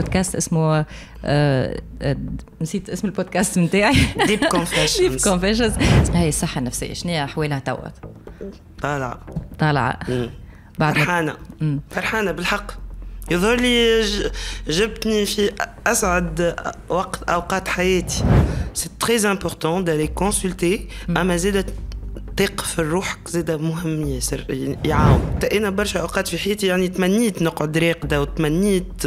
بودكاست اسمه آه، آه، نسيت اسم البودكاست نتاعي ديب كونفيشنز ديب كونفيشنز هاي الصحة النفسية شنو هي أحوالها توا؟ طالعة طالعة بعد فرحانة فرحانة بالحق يظهر لي جبتني في أسعد وقت أوقات حياتي سي تري امبورتون دالي كونسلتي أما زادت الثقه في الروح زاده مهم ياسر يعاون انا برشا اوقات في حياتي يعني تمنيت نقعد راقده وتمنيت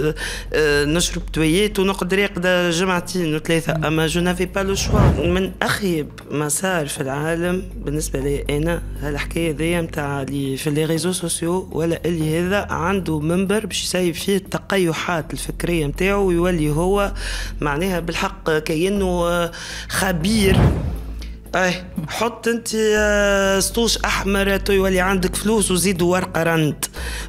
آه، نشرب تويات ونقعد راقده جمعتين وثلاثه اما جو نافي با لو شوا من اخيب ما صار في العالم بالنسبه لي انا هالحكايه ذي نتاع اللي في لي ريزو سوسيو ولا اللي هذا عنده منبر باش يسيب فيه التقيحات الفكريه نتاعو ويولي هو معناها بالحق كانه آه، خبير اي حط انت آه، سطوش احمر يولي عندك فلوس وزيد ورقه رند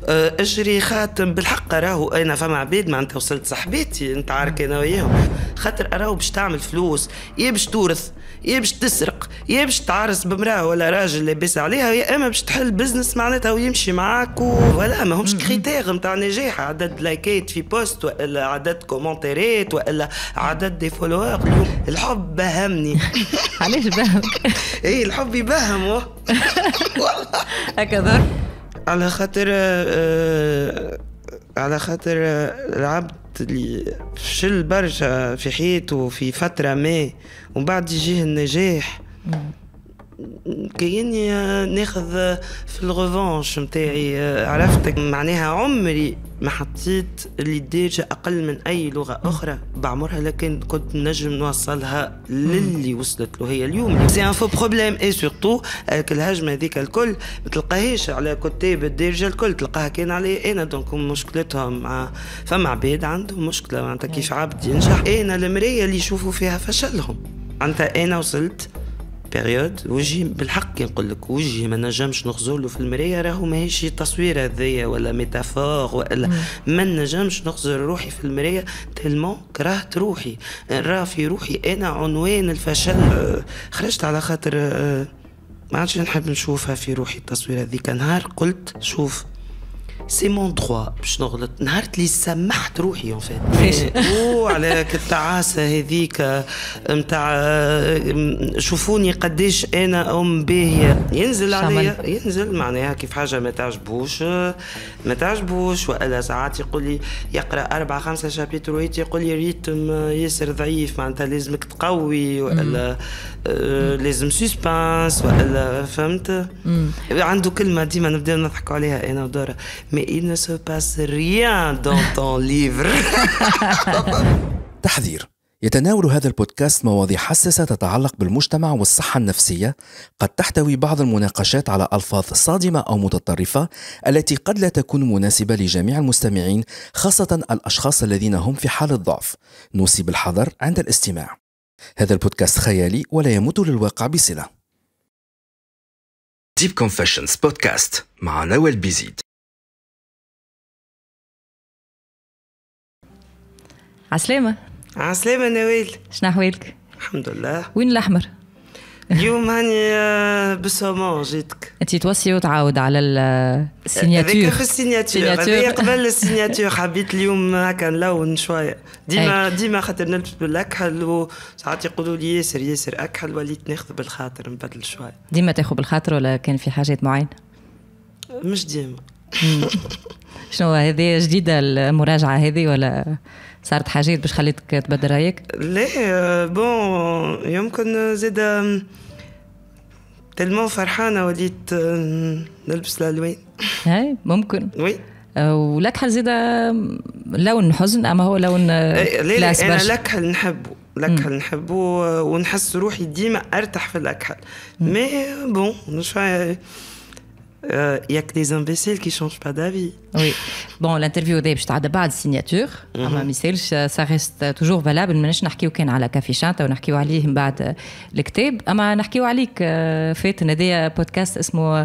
اشري آه، خاتم بالحق راهو إيه، انا فما عبيد انت وصلت صاحبتي انت عارك انا وياهم خاطر راهو باش تعمل فلوس يا إيه، باش تورث يا باش تسرق يا باش تعرس بمراه ولا راجل لاباس عليها يا اما باش تحل بزنس معناتها ويمشي معاك ولا ما همش كريتير نتاع نجاح عدد لايكات في بوست والا عدد كومنتيرات والا عدد دي فولوور الحب بهمني علاش بهمك؟ اي الحب يبهم هكذا على خاطر آه، على خاطر العبد اللي فشل برشا في حياته في فترة ما ومن بعد يجيه النجاح كأني ناخذ في الغوفونش متاعي عرفتك معناها عمري ما حطيت الدارجة أقل من أي لغة أخرى بعمرها لكن كنت نجم نوصلها للي وصلت له هي اليوم سي ان فو بروبليم اي سورتو الهجمة هذيك الكل ما تلقاهاش على كتاب الدارجة الكل تلقاها كان علي أنا دونك مشكلتهم مع فما عباد عندهم مشكلة معناتها كيف عبد ينجح أنا المراية اللي يشوفوا فيها فشلهم أنت أنا وصلت بيريود وجهي بالحق كي نقول لك وجهي ما نجمش نخزر في المرايه راهو ماهيش تصوير هذايا ولا ميتافور ولا ما نجمش نخزر روحي في المرايه تلمون كرهت روحي راه في روحي انا عنوان الفشل خرجت على خاطر آه، ما عادش نحب نشوفها في روحي التصوير هذيك نهار قلت شوف سي مون دروا باش نغلط نهار اللي سمحت روحي اون فيت على التعاسه هذيك نتاع آه، آه، شوفوني قديش انا ام باهيه ينزل عليا ينزل معناها كيف حاجه ما تعجبوش آه، ما تعجبوش والا ساعات يقول لي يقرا اربع خمسه شابيتر ويت يقول لي ريتم ياسر ضعيف معناتها لازمك تقوي والا لازم سسبانس والا فهمت عنده كلمه ديما نبدا نضحكوا عليها انا ودورة mais il ne se passe rien dans ton livre. تحذير يتناول هذا البودكاست مواضيع حساسة تتعلق بالمجتمع والصحة النفسية قد تحتوي بعض المناقشات على ألفاظ صادمة أو متطرفة التي قد لا تكون مناسبة لجميع المستمعين خاصة الأشخاص الذين هم في حالة ضعف نوصي بالحذر عند الاستماع هذا البودكاست خيالي ولا يمت للواقع بصلة Deep Confessions بودكاست مع نوال بيزيد عسلامة عسلامة نوال شنو أحوالك؟ الحمد لله وين الأحمر؟ اليوم هاني آه، بالسومون جيتك انت توصي وتعاود على السينياتور هذاك في السينياتور هذايا قبل السينياتور حبيت اليوم هكا نلون شويه ديما ديما خاطر نلبس بالاكحل وساعات يقولوا لي ياسر ياسر اكحل وليت ناخذ بالخاطر نبدل شويه ديما تاخذ بالخاطر ولا كان في حاجات معينه؟ مش ديما شنو هذه جديده المراجعه هذه ولا صارت حاجات باش خليتك تبدل رايك لا بون يمكن زيد تلمون فرحانه وليت نلبس الالوان هاي ممكن وي ولكحل زيد لون حزن اما هو لون إيه، لا لا انا لكحل نحبه الاكحل نحبه ونحس روحي ديما ارتاح في الاكحل مي بون شويه il euh, y a que des imbéciles qui changent pas d'avis. Oui. Bon, l'interview d'Abe, je t'ai بعد signature, اما ما يسالش ça reste toujours valable, ماناش نحكيو كان على كافي شانتا ونحكيو عليه من بعد الكتاب، اما نحكيو عليك فاتن هذايا بودكاست اسمه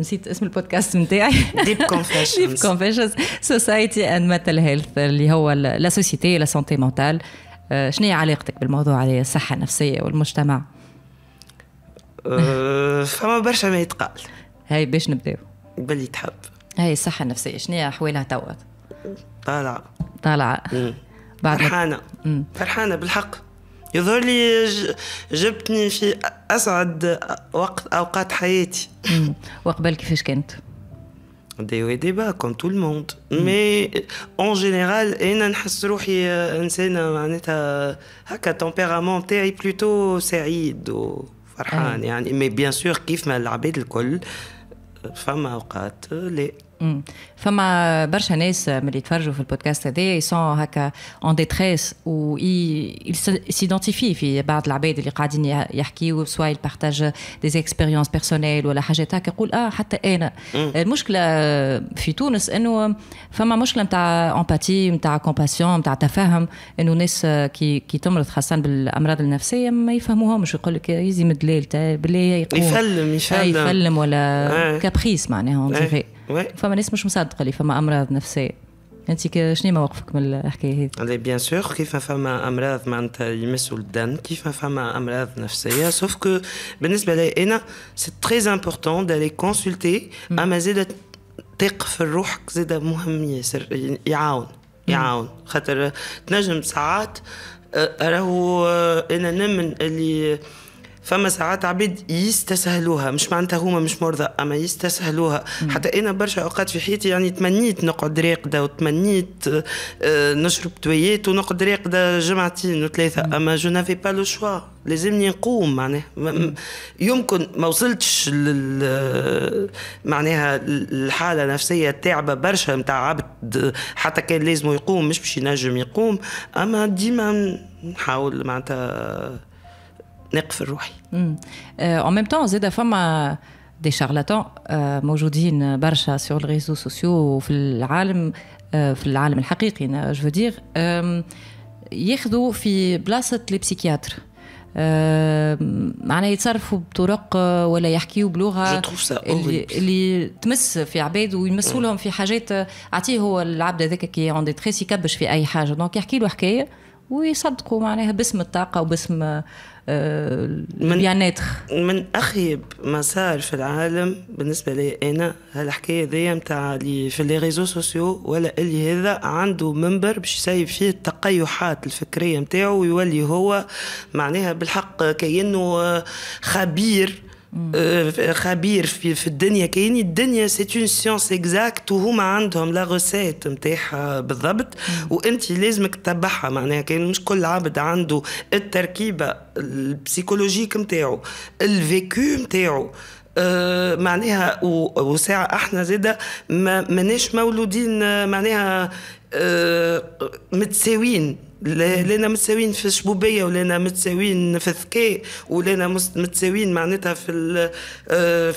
نسيت اسم البودكاست نتاعي ديب كونفيشنز ديب كونفيشنز سوسايتي اند ميتال هيلث اللي هو لا سوسيتي لا سونتي مونتال شنو هي علاقتك بالموضوع على الصحه النفسيه والمجتمع؟ آه، فما برشا ما يتقال هاي باش نبداو باللي تحب هاي الصحه النفسيه شنو احوالها توا طالعه طالعه بعد فرحانه فرحانه بالحق يظهر لي جبتني في اسعد وقت اوقات حياتي وقبل كيفاش كانت دي وي ديبا كوم تو الموند مي اون جينيرال انا نحس روحي انسانه معناتها هكا تومبيرامون تاعي بلوتو سعيد و فرحان إيه. يعني مي بيان سور كيف ما العباد الكل فما اوقات لي فما برشا ناس من اللي يتفرجوا في البودكاست هذا يسون هكا اون ديتريس و سيدونتيفي في بعض العباد اللي قاعدين يحكيوا سوا يبارتاج دي اكسبيريونس بيرسونيل ولا حاجات هكا يقول اه حتى انا المشكله في تونس انه فما مشكله نتاع امباتي نتاع كومباسيون نتاع تفاهم انه ناس كي كي تمرض خاصه بالامراض النفسيه ما يفهموهمش يقول لك يزي مدلال بالله يقول يفلم يفلم, يفلم ولا كابريس معناها اون فما ناس مش مصدقه لي فما امراض نفسيه انت شنو موقفك من الحكايه هذه؟ علي بيان سور كيف فما امراض معناتها يمسوا الدم كيف فما امراض نفسيه سوف كو بالنسبه لي انا سي تري امبورتون دالي كونسلتي اما زاد تيق في روحك زاد مهم ياسر يعاون يعاون خاطر تنجم ساعات آه، راهو آه، انا نمن اللي فما ساعات عبيد يستسهلوها مش معناتها هما مش مرضى اما يستسهلوها مم. حتى انا برشا اوقات في حياتي يعني تمنيت نقعد راقده وتمنيت آه، نشرب تويات ونقعد راقده جمعتين وثلاثه مم. اما جو نافي با لو شوا لازمني نقوم معناها يمكن ما وصلتش لل معناها الحاله النفسيه التاعبه برشا نتاع عبد حتى كان لازم يقوم مش باش ينجم يقوم اما ديما نحاول معناتها نقفل روحي اون ميم euh, temps زيد فما دي شارلاتون موجودين برشا سور الريزو سوسيو وفي العالم في العالم الحقيقي جو دير ياخذوا في بلاصه لي بسيكياتر معناها يتصرفوا بطرق ولا يحكيوا بلغه اللي, اللي تمس في عباد ويمسوا لهم في حاجات اعطيه هو العبد هذاك كي اون تريس يكبش في اي حاجه دونك يحكي له حكايه ويصدقوا معناها باسم الطاقة وباسم آه، من بيانات من اخيب ما صار في العالم بالنسبه لي انا هالحكايه ذي نتاع اللي في لي ريزو سوسيو ولا اللي هذا عنده منبر باش يسيب فيه التقيحات الفكريه نتاعو ويولي هو معناها بالحق كانه آه، خبير خبير في في الدنيا كاين الدنيا سي اون سيونس اكزاكت وهما عندهم لا غوسيت نتاعها بالضبط وانت لازمك تتبعها معناها كان مش كل عبد عنده التركيبه البسيكولوجيك نتاعو الفيكو نتاعو أه معناها وساعة احنا زادة ما ماناش مولودين معناها أه لنا متساويين في الشبوبيه ولنا متساويين في الذكاء ولنا متساويين معناتها في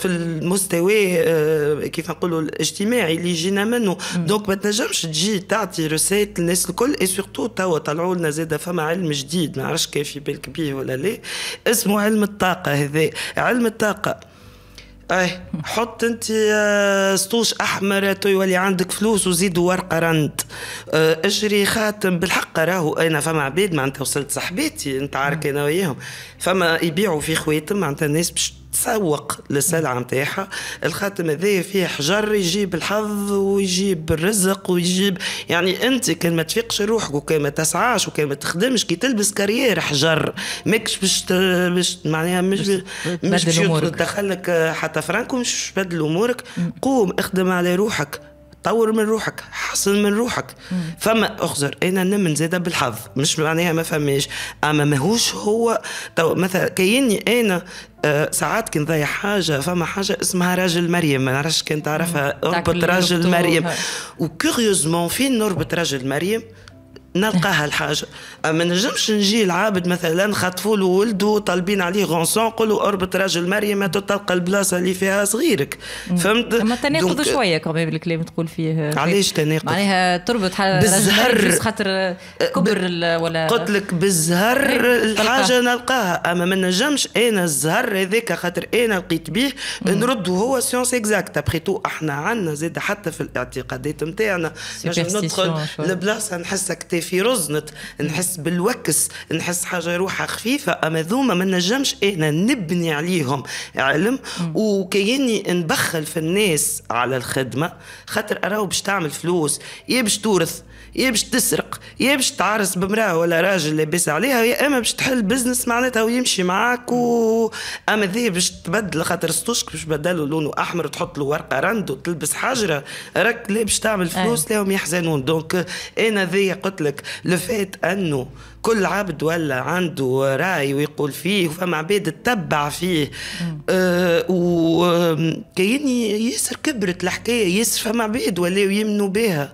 في المستوى كيف نقولوا الاجتماعي اللي جينا منه دونك ما تنجمش تجي تعطي رسائل للناس الكل اي سورتو توا طلعوا لنا زاده فما علم جديد ما عرفش كيف في بالك بيه ولا لا اسمه علم الطاقه هذا علم الطاقه اي حط انت آه، سطوش احمر يولي عندك فلوس وزيد ورقه رند اشري آه، خاتم بالحق راهو انا فما عباد معناتها وصلت صحباتي انت انا وياهم فما يبيعوا في خواتم معناتها الناس باش تسوق للسلعة نتاعها الخاتم هذايا فيه حجر يجيب الحظ ويجيب الرزق ويجيب يعني انت كان ما تفيقش روحك وكان ما تسعاش وكان ما تخدمش كي تلبس كارير حجر ماكش باش باش معناها مش مش باش تدخلك حتى فرانك ومش تبدل امورك قوم اخدم على روحك طور من روحك حسن من روحك فما اخزر انا نمن زاده بالحظ مش معناها ما فماش اما ماهوش هو طو... مثلا كيني انا آه، ساعات كنت ضايع حاجه فما حاجه اسمها راجل مريم ما نعرفش كان تعرفها اربط راجل مريم وكوريوزمون فين نربط راجل مريم نلقاها الحاجه ما نجمش نجي العابد مثلا خطفوا له ولده طالبين عليه غونسون قولوا اربط راجل مريم تلقى البلاصه اللي فيها صغيرك فهمت اما تناقض شويه كمان بالكلام تقول فيه علاش تناقض معناها تربط بالزهر خاطر كبر ب... ولا قلت لك بالزهر إيه، الحاجه نلقاها اما ما نجمش انا الزهر هذاك خاطر انا لقيت به نرد هو سيونس اكزاكت ابخي تو احنا عندنا زاد حتى في الاعتقادات نتاعنا ندخل لبلاصه نحسك كتير في رزنت نحس بالوكس نحس حاجه روحها خفيفه اما ذوما ما نجمش انا نبني عليهم علم وكياني نبخل في الناس على الخدمه خاطر اراه باش تعمل فلوس يا باش تورث يا باش تسرق يا باش تعرس بمراه ولا راجل لاباس عليها يا اما باش تحل بزنس معناتها ويمشي معاك و اما ذي باش تبدل خاطر سطوشك باش بدلوا لونه احمر تحط له ورقه رند وتلبس حجره راك لا باش تعمل فلوس أيه. لهم يحزنون دونك انا ذي قلت لك لفات انه كل عبد ولا عنده راي ويقول فيه فما عباد تتبع فيه آه وكيني ياسر كبرت الحكايه ياسر فما عباد ولاو يمنوا بها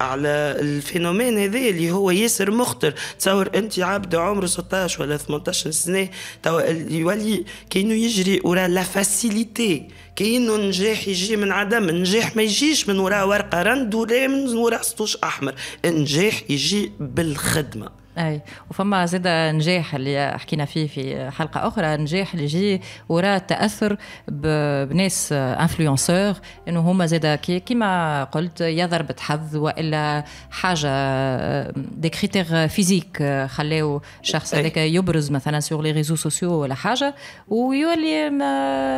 على الفينومين هذا اللي هو ياسر مخطر تصور انت عبد عمره 16 ولا 18 سنه توا يولي كانه يجري ورا لا فاسيليتي كانه النجاح يجي من عدم النجاح ما يجيش من وراء ورقه رند ولا من وراء سطوش احمر النجاح يجي بالخدمه اي وفما زاد نجاح اللي حكينا فيه في حلقه اخرى نجاح اللي جي وراء التاثر بناس انفلونسور انه هما زاد كيما قلت يا ضربه حظ والا حاجه دي كريتير فيزيك خلاو الشخص هذاك يبرز مثلا سور لي ريزو سوسيو ولا حاجه ويولي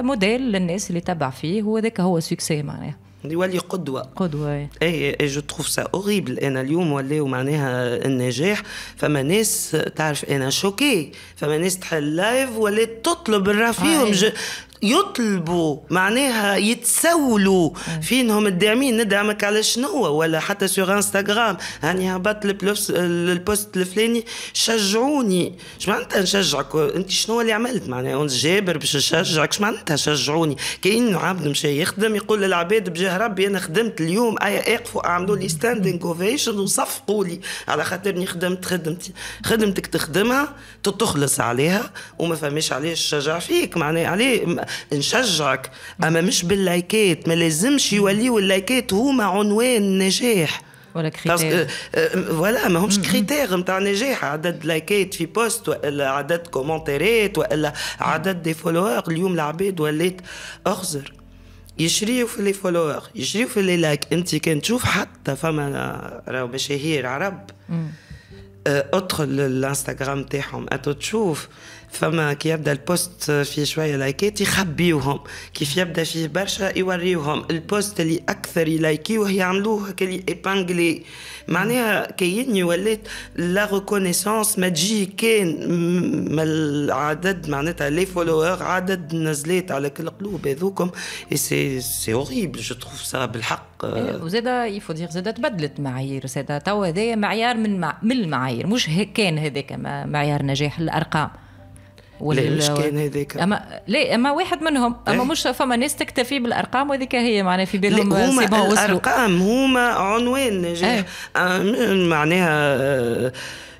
موديل للناس اللي تبع فيه وذاك هو سوكسي معناها يولي قدوة قدوة اي اي جو تروف سا اوريبل انا اليوم ولاو معناها النجاح فما ناس تعرف انا شوكي فما ناس تحل لايف ولات تطلب الرافيهم آه، إيه. يطلبوا معناها يتسولوا في انهم الداعمين ندعمك على شنو ولا حتى سوغ انستغرام هاني هبط البوست الفلاني شجعوني اش معناتها نشجعك انت شنو اللي عملت معناها جابر باش نشجعك اش معناتها شجعوني كانه عبد مشى يخدم يقول للعباد بجاه ربي انا خدمت اليوم ايا اقفوا اعملوا لي ستاندينغ اوفيشن وصفقوا لي على خاطرني خدمت خدمتي خدمتك تخدمها تخلص عليها وما فماش عليه الشجع فيك معناها عليه نشجعك اما مش باللايكات ما لازمش يوليو اللايكات هما عنوان النجاح ولا كريتير فوالا euh, ما همش كريتير mm-hmm. نتاع نجاح عدد لايكات في بوست والا عدد كومنتيرات والا عدد دي فولوور اليوم العباد ولات اخزر يشريوا في لي فولوور يشريوا في لي لايك انت كان تشوف حتى فما راهو مشاهير عرب mm. euh، ادخل للانستغرام تاعهم تشوف فما كي يبدا البوست فيه شويه لايكات يخبيوهم كيف يبدا فيه برشا يوريوهم البوست اللي اكثر يلايكيوه يعملوه كلي ايبانغلي معناها كاين ولات لا ريكونيسونس ما تجي كان العدد معناتها لي فولوور عدد نزلات على كل قلوب هذوكم اي سي سي اوريبل جو تروف سا بالحق وزادا يفو دير زادا تبدلت معايير زادا توا هذايا معيار من من المعايير مش كان هذاك معيار نجاح الارقام وال... ليش كان هذاك اما لا اما واحد منهم اما إيه. مش فما ناس تكتفي بالارقام وهذيك هي معناها في بالهم هما الارقام هما عنوان نجاح إيه. آه، معناها آه،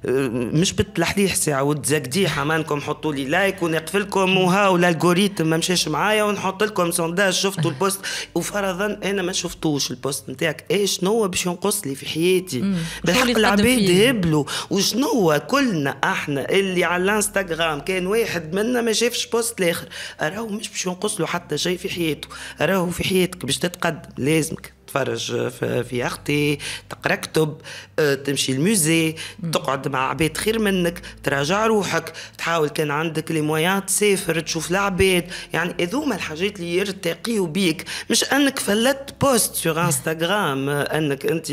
مش بالتلحليح ساعه وتزكدي حمانكم حطوا لي لايك ونقفلكم لكم وهاو الالغوريثم ما مشاش معايا ونحط لكم سونداج شفتوا البوست وفرضا انا ما شفتوش البوست نتاعك ايش شنو باش ينقص لي في حياتي بالحق العباد هبلوا وشنو كلنا احنا اللي على الانستغرام كان واحد منا ما شافش بوست الاخر راهو مش باش ينقص له حتى شيء في حياته راهو في حياتك باش تتقدم لازمك تتفرج في اختي تقرا كتب آه، تمشي الموزي تقعد مع عباد خير منك تراجع روحك تحاول كان عندك لي مويان تسافر تشوف العباد يعني هذوما الحاجات اللي يرتقيوا بيك مش انك فلت بوست سور انستغرام انك انت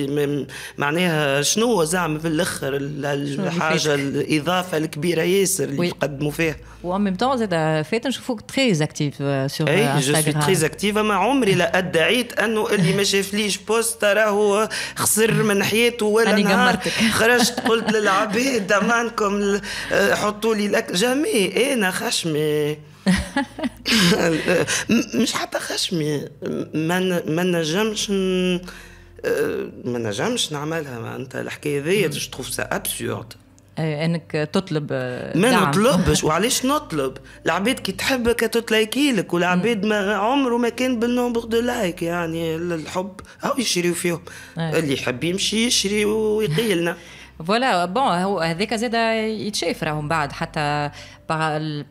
معناها شنو زعما في الاخر الحاجه الاضافه الكبيره ياسر اللي يقدموا فيها وان ميم تون زاد فات نشوفوك تري اكتيف سور انستغرام اي جو سوي تري اكتيف اما عمري لا ادعيت انه اللي ما شاف فليش بوست راهو خسر من حياته ولا أنا خرجت قلت للعباد امانكم آه، حطوا لي الاكل جامي انا خشمي مش حتى خشمي ما ما نجمش آه، ما نجمش نعملها انت الحكايه ذي تشوف سا ابسورد آه، انك تطلب آه، ما نطلبش وعلاش نطلب العباد كي تحبك تتلايكي لك والعباد ما عمره ما كان بالنومبر دو لايك يعني الحب هاو يشريو فيهم آه. اللي يحب يمشي يشري ويقيلنا فوالا بون هو هذاك زاد يتشاف راهم بعد حتى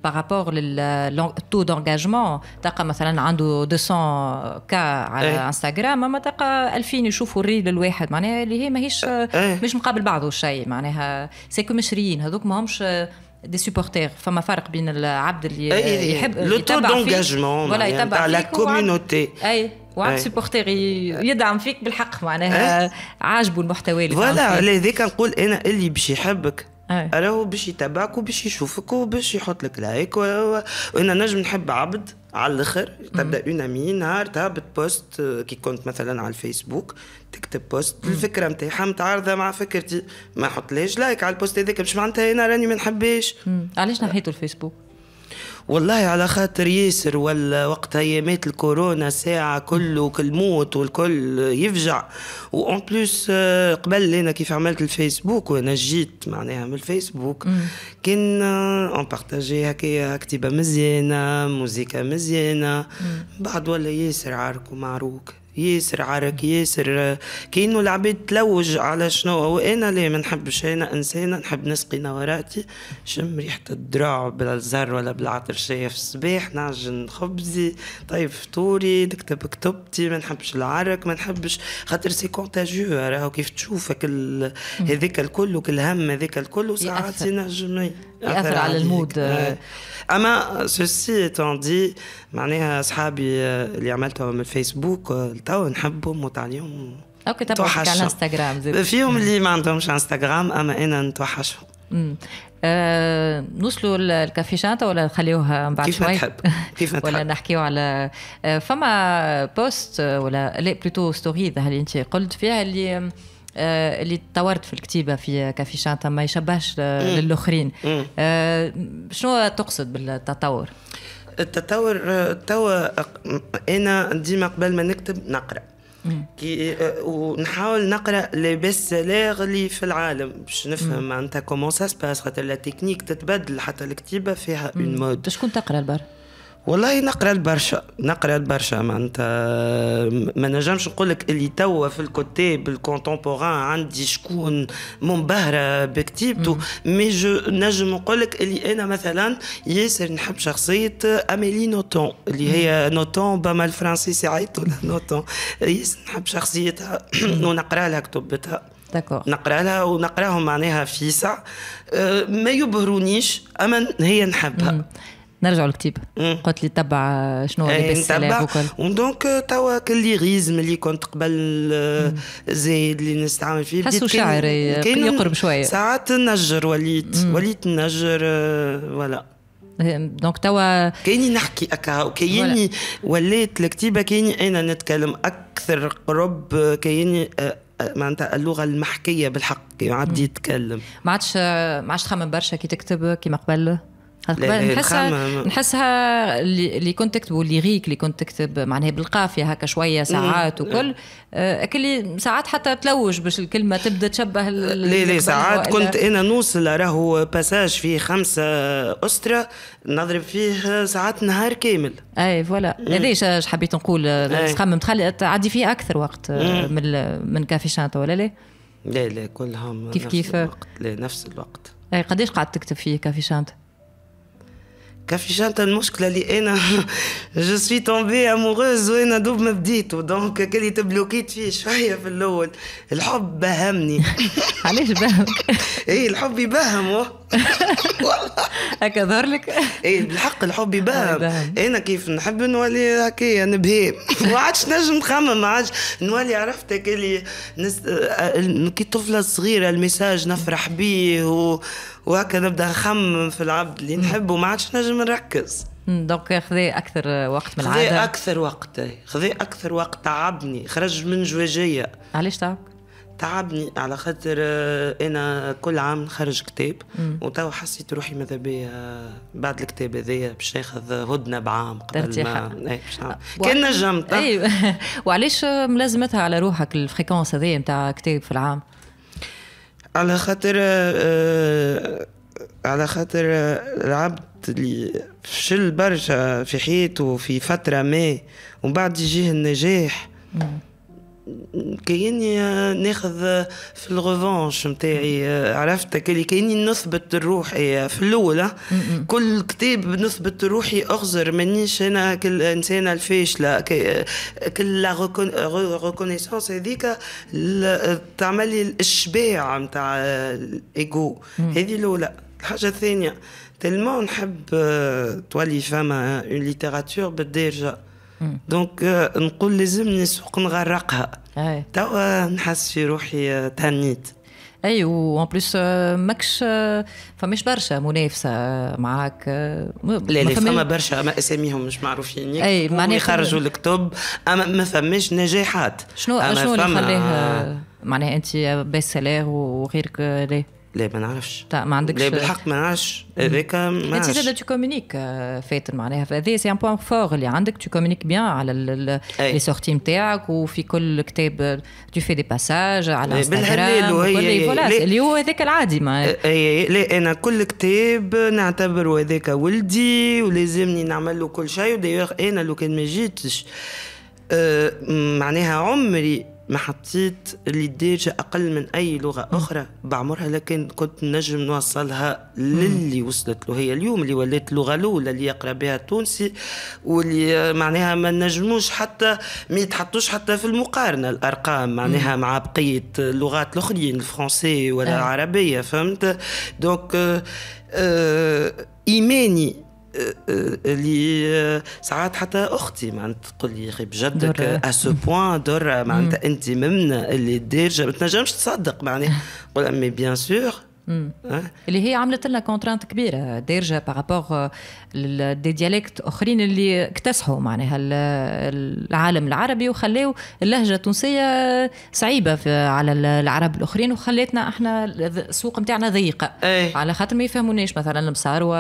بارابور للتو دونجاجمون تلقى مثلا عنده 200 كا على ايه. انستغرام اما تلقى 2000 يشوفوا الريل الواحد معناها اللي هي ماهيش ايه. مش مقابل بعضه شيء معناها سيكو مشريين هذوك ماهمش دي سوبورتير فما فرق بين العبد اللي أي يحب لو تو دونجاجمون ولا يتبع لا كوميونيتي اي وعند سوبورتير يدعم فيك بالحق معناها عاجبه المحتوى اللي فوالا لذلك نقول انا اللي باش يحبك راهو باش يتابعك وباش يشوفك وباش يحط لك لايك وانا نجم نحب عبد على الاخر تبدا اون امي نهار تهبط بوست كي كنت مثلا على الفيسبوك تكتب بوست الفكره نتاعها متعارضه مع فكرتي ما حطليش لايك على البوست هذاك مش معناتها انا راني ما نحبش علاش نحيتو الفيسبوك والله على خاطر ياسر ولا وقتها ايامات الكورونا ساعة كله كالموت والكل يفجع وان آه، بلوس قبل انا كيف عملت الفيسبوك وانا جيت معناها من الفيسبوك كنا اون بارتاجي هكايا كتيبة مزيانة موزيكا مزيانة بعد ولا ياسر عارك ومعروك ياسر عرك ياسر كأنه العباد تلوج على شنو وانا لا ما نحبش انا انسانه نحب نسقي نوراتي شم ريحه الدراع بالزر ولا بالعطرشيه في الصباح نعجن خبزي طيب فطوري نكتب كتبتي ما نحبش العرك ما نحبش خاطر سي كونتاجيو راهو كيف تشوفك هذاك الكل وكل هم هذاك الكل وساعات ينجم ياثر على, المود آه. اما سوسي ايتون دي معناها اصحابي آه، اللي عملتهم من الفيسبوك آه، تو نحبهم وتعليهم اوكي تبعك على انستغرام فيهم اللي ما عندهمش انستغرام اما انا نتوحشهم أه نوصلوا للكافي شانتا ولا نخليوها من بعد كيف شوي تحب كيف نتحب ولا نحكيو على فما بوست ولا لا بلوتو ستوري اللي انت قلت فيها اللي آه، اللي تطورت في الكتيبه في كافي شانتا ما يشبهش للاخرين آه، شنو تقصد بالتطور التطور توا انا ديما قبل ما نكتب نقرا كي آه، ونحاول نقرا لي بيست اللي في العالم باش نفهم معناتها كومون سا سباس خاطر لا تكنيك تتبدل حتى الكتيبه فيها اون مود شكون تقرا البر؟ والله نقرا البرشا نقرا البرشا معناتها ما نجمش نقول لك اللي توا في الكوتي الكونتمبوران عندي شكون منبهره بكتيبته مي جو نجم نقول لك اللي انا مثلا ياسر نحب شخصيه اميلي نوتون اللي هي نوتون بما الفرنسي يعيطوا نوتون ياسر نحب شخصيتها ونقرا لها كتبتها داكور نقرا لها ونقراهم معناها في أه، ما يبهرونيش اما هي نحبها مم. نرجعوا للكتيب قلت لي تبع شنو إيه، لباس السلام وكل ودونك آه، توا الليريزم اللي كنت قبل آه، زايد اللي نستعمل فيه حسو شاعري آه، يقرب شويه ساعات نجر وليت وليت نجر فوالا إيه، دونك توا كاني نحكي اكا وكاني وليت الكتيبه كاني انا نتكلم اكثر قرب كاني معناتها اللغه المحكيه بالحق كي عبد يتكلم ما عادش ما عادش تخمم برشا كي تكتب كيما قبل نحسها نحسها اللي كنت تكتب غيك اللي كنت تكتب معناها بالقافيه هكا شويه ساعات وكل آه، اللي ساعات حتى تلوج باش الكلمه تبدا تشبه لا لا ساعات كنت انا نوصل راهو باساج فيه خمسه اسره نضرب فيه ساعات نهار كامل اي فوالا هذا حبيت نقول تخمم آه، تخلي تعدي فيه اكثر وقت آه، من من كافي شانطه ولا لا؟ لا لا كلهم كيف كيف لا نفس الوقت اي قداش قعدت تكتب فيه كافي شانطه؟ كافي انت المشكله اللي انا جو سوي تومبي اموغوز وانا دوب ما بديتو دونك كلي تبلوكيت فيه شويه في الاول الحب بهمني علاش بهمك؟ اي الحب يبهم هكا ظهر لك؟ اي بالحق الحب آه، يبهم انا كيف نحب نولي هكايا نبهي ما عادش نجم نخمم ما عادش نولي عرفت كلي آه، آه، كي طفله صغيره الميساج نفرح بيه و... وهكا نبدا نخمم في العبد اللي نحبه ما عادش نجم نركز دونك خذي اكثر وقت من العاده خذي اكثر وقت إيه. خذي اكثر وقت تعبني خرج من جواجيه علاش تعبك تعبني على خاطر آه، انا كل عام نخرج كتاب وتو حسيت روحي ماذا بيا آه، بعد الكتاب هذايا باش ناخذ آه، هدنه بعام قبل ما إيه، كان نجمت ايوه وعلاش ملازمتها على روحك الفريكونس هذايا نتاع كتاب في العام؟ على خاطر آه، آه، على خاطر آه، العبد اللي فشل برشا في حياته في فترة ما ومن بعد يجيه النجاح كأني ناخذ في الغوفونش نتاعي عرفت كاين كأني نثبت روحي في الأولى كل كتاب نثبت روحي أخزر مانيش أنا انسان الفاشلة كل لا ريكونيسونس هذيك تعمل لي الإشباع نتاع الإيجو هذه الأولى الحاجة الثانية تلمون نحب تولي فما اون ليتيراتور بالدارجة دونك آه، نقول لازمني سوق نغرقها توا آه، نحس في روحي آه، تهنيت اي وان بليس ماكش فماش برشا منافسه معاك لا لا فما برشا اما اساميهم مش معروفين اي معناها يخرجوا الكتب اما ما فماش نجاحات شنو شنو اللي خلاه معناها انت بيس سالير وغيرك ليه لا ما نعرفش لا ما عندكش لا بالحق ما نعرفش هذاك ما انت زاد تو كومونيك فاتن معناها هذا سي ان بوان فور اللي عندك تو كومونيك بيان على لي سورتي نتاعك وفي كل كتاب تو في دي باساج على انستغرام اللي هو هذاك العادي ما اي لا انا كل كتاب نعتبره هذاك ولدي ولازمني نعمل له كل شيء ودايوغ انا لو كان ما جيتش آه، معناها عمري ما حطيت اللي ديجا أقل من أي لغة أخرى بعمرها لكن كنت نجم نوصلها للي وصلت له هي اليوم اللي ولات اللغة الأولى اللي يقرأ بها التونسي واللي معناها ما نجموش حتى ما يتحطوش حتى في المقارنة الأرقام معناها مع بقية اللغات الأخرين الفرنسي ولا العربية فهمت دونك آه euh، euh، إيماني أه، أه، اللي أه، ساعات حتى اختي معناتها تقول لي يا اخي بجدك اسو بوان درة معناتها انت ممنا اللي دارجه ما تنجمش تصدق معناها نقول امي بيان سور اللي هي عملت لنا كونترانت كبيره دارجه بارابور دي ديالكت اخرين اللي اكتسحوا معناها العالم العربي وخلاو اللهجه التونسيه صعيبه على العرب الاخرين وخلتنا احنا السوق نتاعنا ضيقه أي. على خاطر ما يفهموناش مثلا و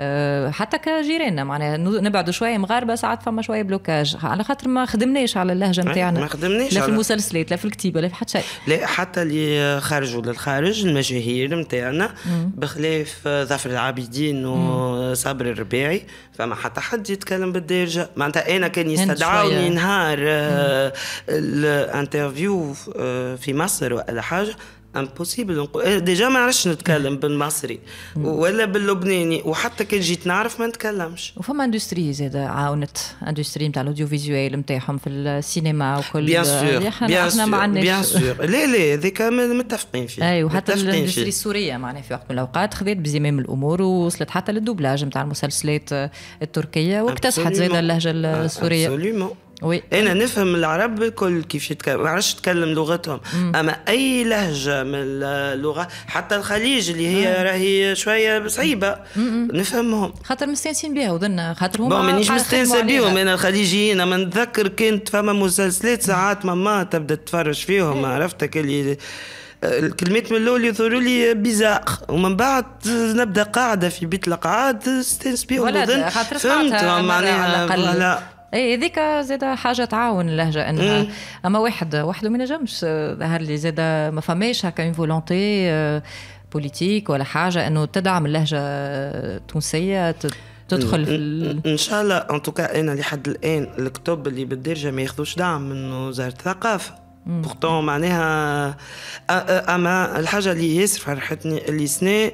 آه، حتى كجيراننا معناها نبعدوا شويه مغاربه ساعات فما شويه بلوكاج على خاطر ما خدمناش على اللهجه نتاعنا إيه، ما خدمناش لا في المسلسلات لا في الكتيبه لا في حتى شيء لا حتى اللي خرجوا للخارج المشاهير نتاعنا بخلاف ظفر العابدين وصبر الرباعي فما حتى حد يتكلم بالدارجه معناتها انا كان يستدعوني نهار آه، الانترفيو آه، في مصر ولا حاجه امبوسيبل ديجا euh, ما عرفتش نتكلم بالمصري ولا باللبناني وحتى كان جيت نعرف ما نتكلمش وفما اندستري زاد عاونت اندستري نتاع الاوديو فيزيوال نتاعهم في السينما وكل بيان سور بيان سور بيان سور لا لا هذاك متفقين فيه اي وحتى الاندستري السوريه معناها في وقت من الاوقات خذت بزمام الامور ووصلت حتى للدوبلاج نتاع المسلسلات التركيه واكتسحت زاد اللهجه السوريه وي. انا نفهم العرب الكل كيف يتكلم ما تكلم نتكلم لغتهم مم. اما اي لهجه من اللغه حتى الخليج اللي هي راهي شويه صعيبه مم. نفهمهم خاطر مستانسين بها وظن خاطر هما مانيش مستانسه بيهم انا الخليجيين اما نتذكر كنت فما مسلسلات ساعات ماما تبدا تتفرج فيهم مم. عرفتك اللي الكلمات من الاول يظهروا لي بيزاق ومن بعد نبدا قاعده في بيت القعاد بهم بيهم فهمتهم معناها اي هذيك زاد حاجه تعاون اللهجه انها إيه. اما واحد وحده ما نجمش ظهر لي زاد ما فماش هكا اون فولونتي بوليتيك ولا حاجه انه تدعم اللهجه التونسيه تدخل في ان شاء الله ان توكا انا لحد الان الكتب اللي بالدرجه ما ياخذوش دعم من وزاره الثقافه بورتون معناها اما الحاجه اللي ياسر فرحتني اللي سنه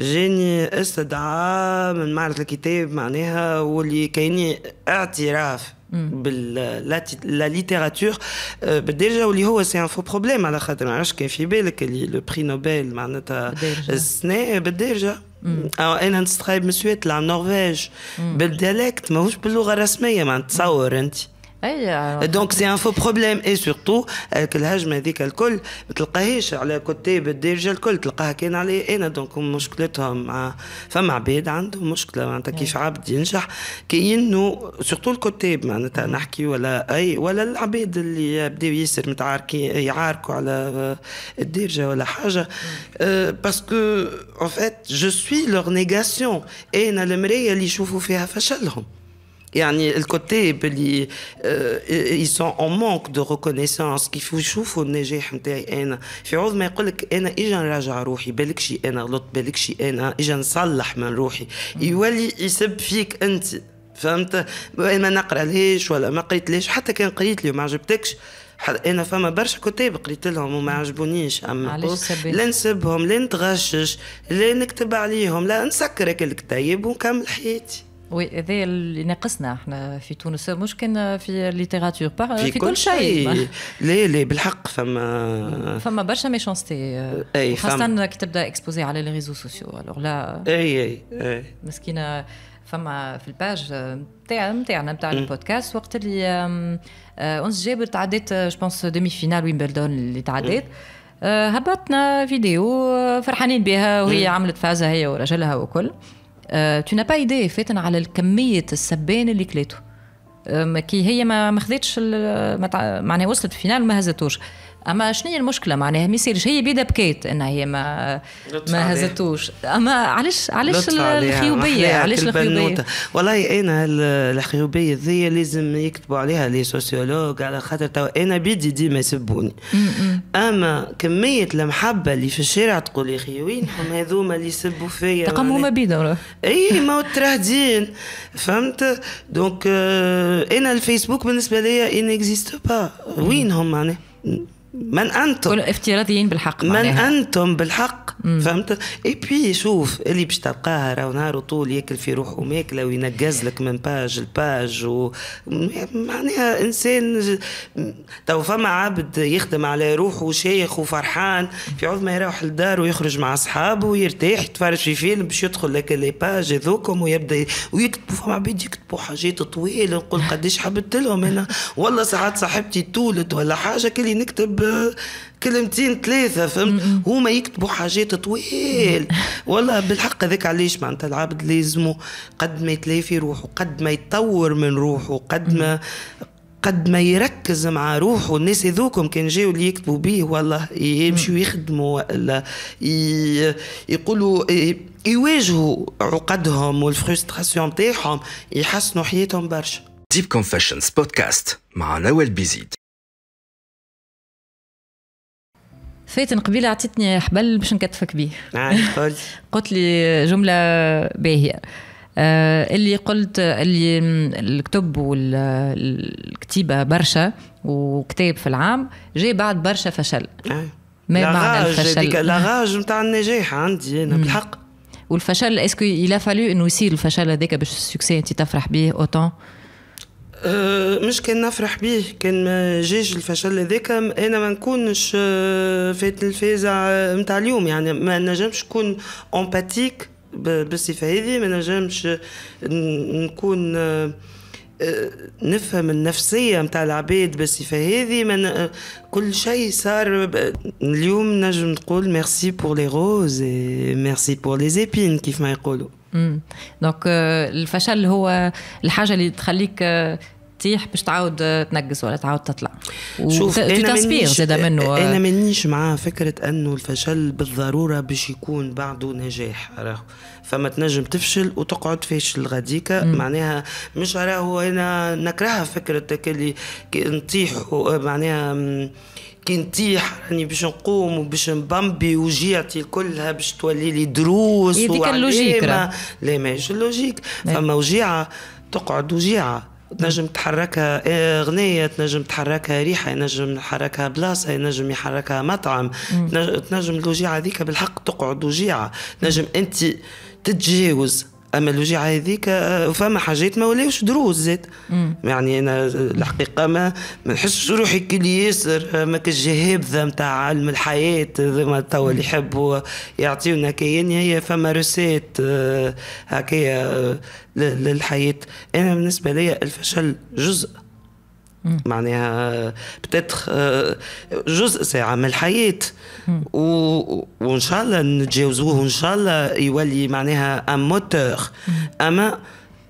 جاني استدعاء من معرض الكتاب معناها واللي كاين اعتراف بالليتيراتور آه، بالدرجة واللي هو سي ان فو بروبليم على خاطر ما عرفش كان في بالك اللي لو بري نوبل معناتها السنة بالدرجة او انا نستخيب مسويت لا نورفيج بالديالكت ماهوش باللغة الرسمية معناتها تصور انت دونك سي ان فو بروبليم اي سورتو الهجمه هذيك الكل ما تلقاهاش على كوتي بالدرجه الكل تلقاها كان علي انا دونك مشكلتهم مع آه. فما عباد عندهم مشكله معناتها كيف نعم. عبد ينجح كانه سورتو الكتاب معناتها نعم. نحكي ولا اي ولا العباد اللي بداو ياسر متعاركين يعاركوا على آه، الدرجه ولا حاجه باسكو اون فيت جو سوي لور نيغاسيون انا المرايه اللي يشوفوا فيها فشلهم يعني الكتاب اللي يسون اون مونك دو ريكونيسونس كيف يشوفوا النجاح نتاعي انا في عوض ما يقول لك انا اجا نراجع روحي بالك شي انا غلطت بالك شي انا اجا نصلح من روحي يولي يسب فيك انت فهمت ما نقرا ليش ولا ما قريت ليش حتى كان قريت لي ما عجبتكش انا فما برشا كتاب قريت لهم وما عجبونيش اما لا نسبهم لا نتغشش لا نكتب عليهم لا نسكر الكتاب ونكمل حياتي وي هذا اللي ناقصنا احنا في تونس مش كان في الليتيراتور في, في كل شيء لا لا بالحق فما فما برشا ميشونستي اي خاصة كي تبدا اكسبوزي على لي ريزو سوسيو الوغ لا اي اي, أي. مسكينة فما في الباج نتاع نتاعنا نتاع البودكاست وقت اللي آه، انس جابر تعدات جو بونس ديمي فينال ويمبلدون اللي تعدات آه، هبطنا فيديو آه، فرحانين بها وهي عملت فازه هي ورجلها وكل تو با ايدي فاتن على الكمية السبان اللي كلاتو آه، كي هي ما ما خذتش معناها وصلت الفينال ما هزتوش اما شنو هي المشكله معناها ما يصيرش هي بيدها بكيت انها هي ما ما هزتوش اما علاش علاش الخيوبيه علاش الخيوبيه والله انا الخيوبيه ذي لازم يكتبوا عليها لي سوسيولوج على خاطر تو انا بيدي ديما يسبوني اما كميه المحبه اللي في الشارع تقول يا اخي هم هذوما اللي يسبوا فيا تقام هما بيدا اي ما تراهدين فهمت دونك آه، انا الفيسبوك بالنسبه ليا ان با با وينهم معناها من انتم افتراضيين بالحق من معناها. انتم بالحق مم. فهمت اي بي شوف اللي باش تلقاها راه نهار طول ياكل في روحه ماكله وينقز لك من باج لباج و... معناها انسان تو فما عبد يخدم على روحه وشيخ وفرحان في عوض ما يروح للدار ويخرج مع اصحابه ويرتاح يتفرج في فيلم باش يدخل لك لي باج هذوكم ويبدا ويكتبوا فما عباد يكتبوا حاجات طويله نقول قديش حبت لهم انا والله ساعات صاحبتي طولت ولا حاجه كلي نكتب كلمتين ثلاثة فهمت هما يكتبوا حاجات طويل والله بالحق هذاك علاش معناتها العبد لازمه قد ما يتلافي روحه قد ما يتطور من روحه قد ما قد ما يركز مع روحه الناس هذوكم كان جاوا اللي يكتبوا به والله يمشوا يخدموا ولا يقولوا يواجهوا عقدهم والفرستراسيون تاعهم يحسنوا حياتهم برشا ديب كونفيشنز بودكاست مع نوال بيزيد فاتن قبيله عطيتني حبل باش نكتفك بيه نعم، قلت لي جمله باهيه آه، اللي قلت اللي الكتب والكتيبه برشا وكتاب في العام جاي بعد برشا فشل آه. ما بعد الفشل لاغاج نتاع النجاح عندي انا بالحق والفشل اسكو يلا فالو انه يصير الفشل هذاك باش السكسي انت تفرح به اوتون أه، مش كان نفرح بيه كان ما جيش الفشل هذاك انا ما نكونش أه، في الفازع نتاع اليوم يعني ما نجمش نكون امباتيك بالصفه هذه ما نجمش نكون أه، نفهم النفسيه نتاع العباد بالصفه هذه من كل شيء صار اليوم نجم نقول ميرسي بور لي روز ميرسي بور لي زيبين كيف ما يقولوا امم دونك euh, الفشل هو الحاجه اللي تخليك آه، تطيح باش تعاود آه، تنقص ولا تعاود تطلع شوف انا مانيش منه آه. انا مانيش مع فكره انه الفشل بالضروره باش يكون بعده نجاح راهو فما تنجم تفشل وتقعد فاشل غاديكا معناها مش راهو انا نكرهها فكره اللي نطيح معناها كي نطيح راني يعني باش نقوم وباش نبمبي وجيعتي كلها باش تولي لي دروس هذيك اللوجيك لا ماهيش اللوجيك فما وجيعه تقعد وجيعه تنجم تحركها آه، غنية تنجم تحركها ريحة ينجم تحركها بلاصة ينجم يحركها مطعم تنجم الوجيعة هذيك بالحق تقعد وجيعة تنجم أنت تتجاوز اما الوجيعه هذيك آه، فما حاجات ما ولاوش دروس زاد يعني انا الحقيقه ما ما نحسش روحي كل ياسر آه، ما كالجهابذه نتاع علم الحياه آه، ما توا اللي يحبوا يعطيونا كيان هي فما روسات هكايا للحياه انا بالنسبه لي الفشل جزء معناها بتتر آه، جزء ساعة من الحياة و... وإن شاء الله نتجاوزوه وإن شاء الله يولي معناها أن موتور أما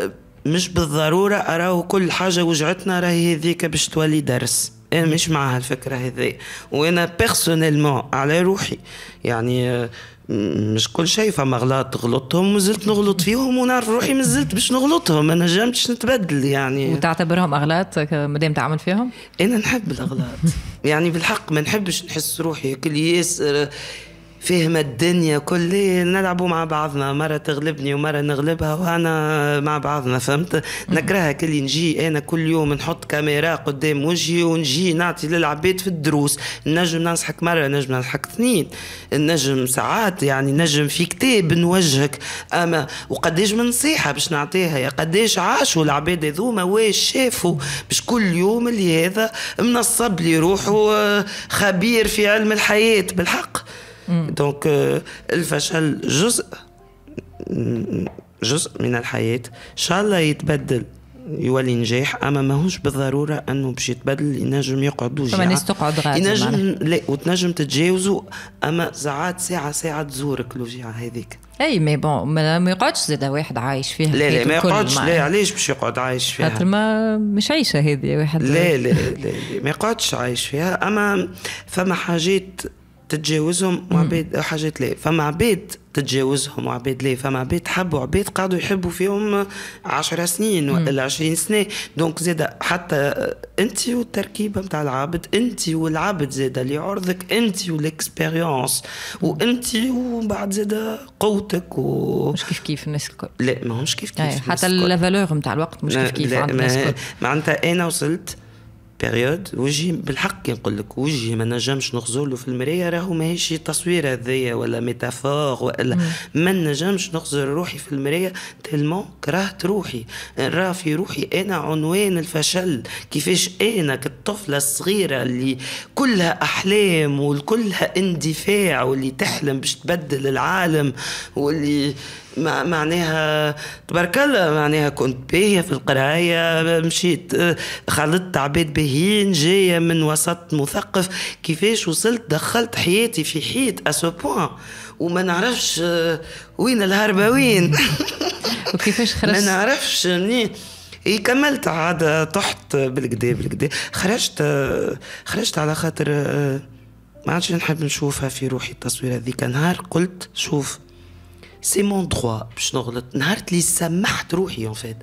آه، مش بالضرورة أراه كل حاجة وجعتنا راهي هذيك باش تولي درس أنا مش مع هالفكرة هذي وأنا بيرسونيلمون على روحي يعني آه، مش كل شيء فما غلط غلطتهم وزلت نغلط فيهم ونعرف روحي مازلت باش نغلطهم انا جامتش نتبدل يعني وتعتبرهم اغلاط مادام تعمل فيهم؟ انا نحب الاغلاط يعني بالحق ما نحبش نحس روحي كل ياسر فهم الدنيا كل نلعبوا مع بعضنا مرة تغلبني ومرة نغلبها وأنا مع بعضنا فهمت نكرهها كل نجي أنا كل يوم نحط كاميرا قدام وجهي ونجي نعطي للعباد في الدروس نجم ننصحك مرة نجم ننصحك اثنين نجم ساعات يعني نجم في كتاب نوجهك أما وقديش من نصيحة باش نعطيها يا قديش عاشوا العباد هذوما واش شافوا باش كل يوم اللي هذا منصب لي روحه آه، خبير في علم الحياة بالحق دونك الفشل جزء جزء من الحياة إن شاء الله يتبدل يولي نجاح اما ماهوش بالضروره انه باش يتبدل ينجم يقعدوا فما ناس تقعد ينجم لا وتنجم تتجاوزوا اما ساعات ساعه ساعه تزورك الوجيعه هذيك اي مي بون ما يقعدش زاد واحد عايش فيها لا لا ما يقعدش لا علاش باش يقعد عايش فيها خاطر ما مش عايشه هذه واحد لا لا, لا ما يقعدش عايش فيها اما فما حاجات تتجاوزهم وعباد حاجات لا فما عباد تتجاوزهم وعباد لا فما عباد حبوا عباد قعدوا يحبوا فيهم 10 سنين ولا 20 سنه دونك زاد حتى انت والتركيبه نتاع العبد انت والعبد زاد اللي عرضك انت والاكسبيريونس وانت وبعد زاد قوتك و مش كيف كيف الناس الكل لا ماهوش كيف كيف إيه، حتى فالور نتاع الوقت مش كيف كيف عند الناس الكل معناتها انا وصلت بيريود وجهي بالحق كي نقول لك وجهي ما نجمش نخزر في المرايه راهو ماهيش تصوير هذايا ولا ميتافور ولا ما نجمش نخزر روحي في المرايه تلمون كرهت روحي راه في روحي انا عنوان الفشل كيفاش انا كالطفله الصغيره اللي كلها احلام وكلها اندفاع واللي تحلم باش تبدل العالم واللي معناها تبارك الله معناها كنت باهية في القراية مشيت آه، خلطت عباد باهيين جاية من وسط مثقف كيفاش وصلت دخلت حياتي في حيط اسو بوان وما نعرفش آه، وين الهربة وين وكيفاش خرجت ما نعرفش منين اي كملت عاد آه، طحت بالكدا بالكدا خرجت خرجت على خاطر ما عادش نحب نشوفها في روحي التصوير هذيك نهار قلت شوف سي مون دروا باش نغلط نهار اللي سمحت روحي اون فيت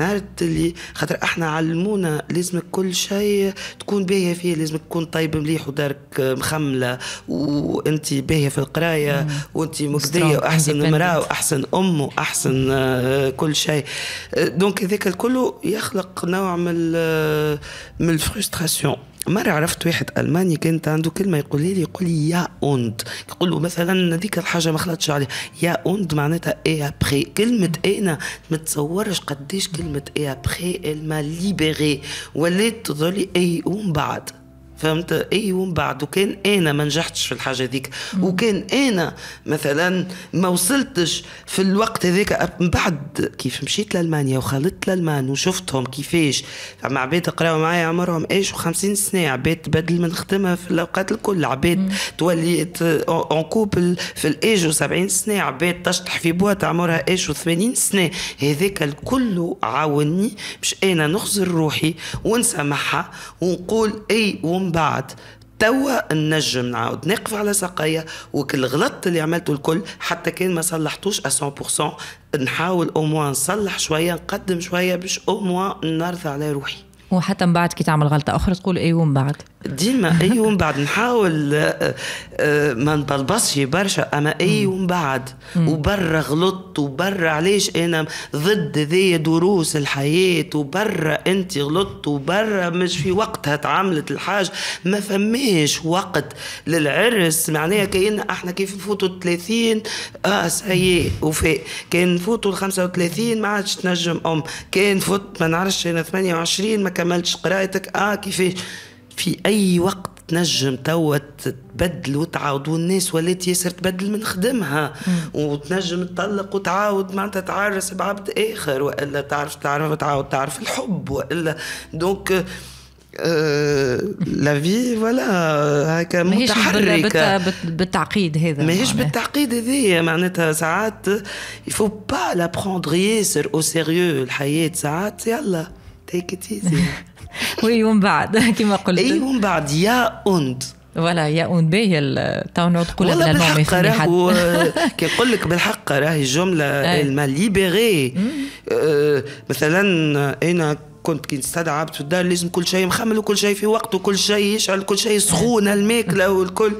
نهار اللي خاطر احنا علمونا لازمك كل شيء تكون باهيه فيه لازمك تكون طيب مليح ودارك مخمله وانت باهيه في القرايه وانت مجدية واحسن امراة واحسن ام واحسن آه، كل شيء دونك آه، هذاك الكل يخلق نوع من آه، من الفرستراسيون مرة عرفت واحد ألماني كانت عنده كلمة يقول لي يقول يا أوند يقول مثلا هذيك الحاجة ما خلطش عليها يا أوند معناتها إيه أبخي كلمة أنا ما تصورش قديش كلمة إيه أبخي الما ليبيغي ولات تظلي أي ومن بعد فهمت اي ومن بعد وكان انا ما نجحتش في الحاجه ذيك وكان انا مثلا ما وصلتش في الوقت هذاك من بعد كيف مشيت لالمانيا وخلطت لالمان وشفتهم كيفاش مع عباد قراوا معايا عمرهم ايش و50 سنه عباد تبدل من خدمها في الاوقات الكل عباد تولي اون كوبل في الايج و70 سنه عباد تشطح في بوات عمرها ايش و80 سنه هذاك الكل عاوني باش انا نخزر روحي ونسامحها ونقول اي ومن ومن بعد توا نجم نعاود نقف على ساقيا وكل غلط اللي عملته الكل حتى كان ما صلحتوش 100% نحاول او موان نصلح شويه نقدم شويه باش او موان نرضى على روحي وحتى من بعد كي تعمل غلطه اخرى تقول أي يوم بعد ديما أي يوم بعد نحاول آه، آه، ما نبلبصش برشا اما أي يوم بعد وبرا غلطت وبرا علاش انا ضد ذي دروس الحياه وبرا انت غلطت وبرا مش في وقتها تعملت الحاج ما فماش وقت للعرس معناها كاين احنا كيف نفوتوا 30 اه سي وفاء كان نفوتوا ال 35 ما عادش تنجم ام كان فوت ما نعرفش انا 28 ما كملتش قرايتك اه كيفاش في اي وقت تنجم توا تبدل وتعاود والناس ولات ياسر تبدل من خدمها وتنجم تطلق وتعاود معناتها تعرس بعبد اخر والا تعرف تعرف تعاود تعرف الحب والا دونك آه، لا في فوالا هكا متحركه بالتعقيد هذا ماهيش بالتعقيد هذايا معناتها ساعات يفو با لا بروندر ياسر او سيريو الحياه ساعات يلا تيك ات ايزي ومن بعد كما قلت اي ومن بعد يا اند ولا يا اون باهي تو نعود كل والله بالحق راهو كي نقول لك بالحق راهي الجمله الما ليبيغي أه، مثلا انا كنت كي نستدعى في الدار لازم كل شيء مخمل وكل شيء في وقته وكل شيء يشعل كل شيء سخون الماكله والكل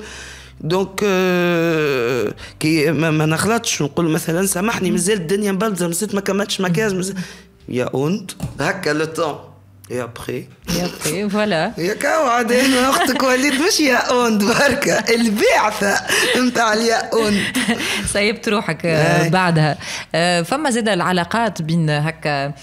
دونك أه، كي ما, نغلطش نقول مثلا سامحني مازال الدنيا مبلزه مازال ما كملتش مكاز يا أنت هكا لو Haka, يا بخي يا بخي فوالا après, voilà. يا انا اختك وليد مش يا اوند بركة البعثة نتاع اليا اوند سيبت روحك بعدها فما زاد العلاقات بين هكا